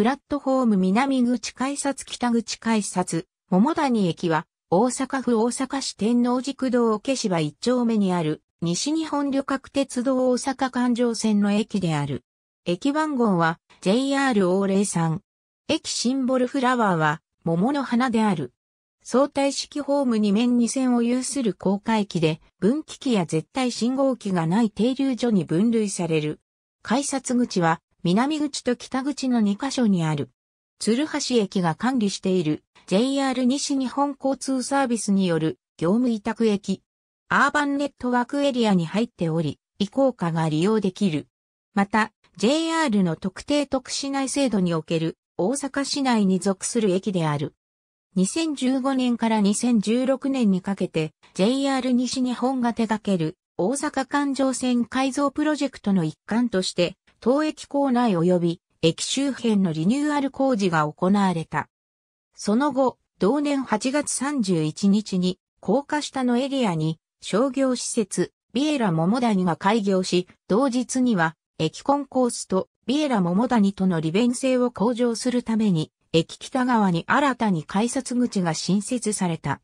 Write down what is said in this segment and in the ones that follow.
プラットフォーム南口改札北口改札、桃谷駅は、大阪府大阪市天王寺区道し芝一丁目にある、西日本旅客鉄道大阪環状線の駅である。駅番号は JR 大0山駅シンボルフラワーは、桃の花である。相対式ホーム2面2線を有する高架駅で、分岐器や絶対信号機がない停留所に分類される。改札口は、南口と北口の2カ所にある。鶴橋駅が管理している JR 西日本交通サービスによる業務委託駅。アーバンネットワークエリアに入っており、移行化が利用できる。また、JR の特定特市内制度における大阪市内に属する駅である。2015年から2016年にかけて JR 西日本が手掛ける大阪環状線改造プロジェクトの一環として当駅構内及び駅周辺のリニューアル工事が行われた。その後、同年8月31日に高架下のエリアに商業施設ビエラ桃谷が開業し、同日には駅コンコースとビエラ桃谷との利便性を向上するために駅北側に新たに改札口が新設された。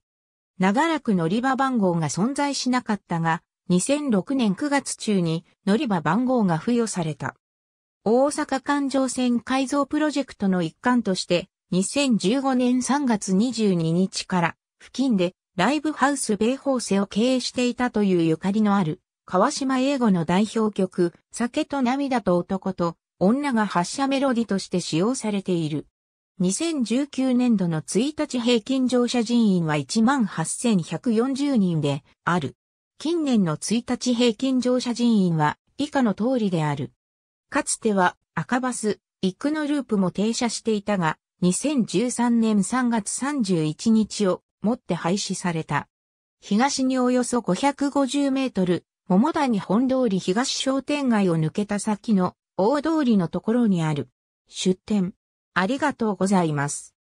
長らく乗り場番号が存在しなかったが、2006年9月中に乗り場番号が付与された。大阪環状線改造プロジェクトの一環として、2015年3月22日から付近でライブハウス米法制を経営していたというゆかりのある川島英語の代表曲酒と涙と男と女が発射メロディとして使用されている。2019年度の1日平均乗車人員は18,140人である。近年の1日平均乗車人員は以下の通りである。かつては赤バス、イクのループも停車していたが、2013年3月31日をもって廃止された。東におよそ550メートル、桃谷本通り東商店街を抜けた先の大通りのところにある。出店。ありがとうございます。